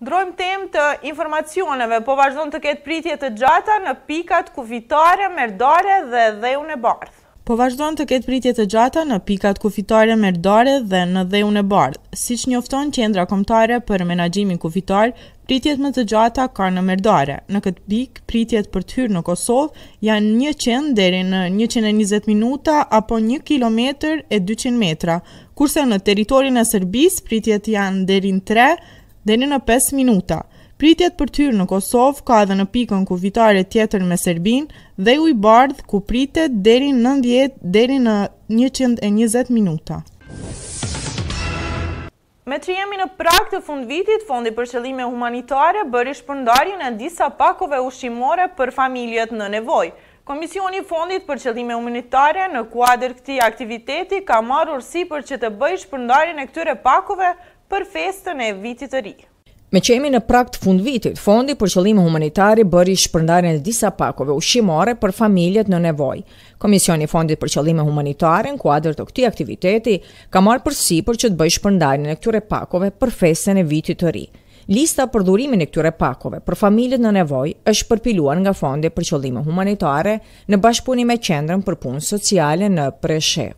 Ndrojmë tem të informacioneve, po vazhdo në të ketë pritje të gjata në pikat kufitare, merdare dhe dhe une bardh. Po vazhdojnë të ketë pritje të gjata në pikat kufitare merdare dhe në dhe e bardhë. Si që njofton qendra komtare për menagjimin kufitar, pritjet më të gjata ka në merdare. Në këtë pik, pritjet për të hyrë në Kosovë janë 100 deri në 120 minuta apo 1 km e 200 metra, kurse në teritorin e Sërbis pritjet janë deri në 3 km deri në 5 minuta. Pritjet për tyrë në Kosovë ka edhe në pikën ku vitare tjetër me Serbin dhe u i bardhë ku pritet deri në 90 deri në 120 minuta. Me të jemi në prak të fund vitit, Fondi për qëllime humanitare bërë shpërndarjën e disa pakove ushimore për familjet në nevoj. Komisioni Fondit për qëllime humanitare në kuadrë këti aktiviteti ka marur si për që të bëjë shpërndarjën e këtyre pakove për festën e vitit të ri. Me që jemi në prakt fund vitit, fondi për qëllim humanitari bëri shpërndarën e disa pakove ushqimore për familjet në nevoj. Komisioni fondit për qëllim e humanitare në kuadrë të këti aktiviteti ka marë për si për që të bëj shpërndarën e këture pakove për festën e vitit të ri. Lista për dhurimin e këtyre pakove për familjet në nevoj është përpiluan nga Fondi për qëllime humanitare në bashkëpunime qendrën për punë sociale në preshe.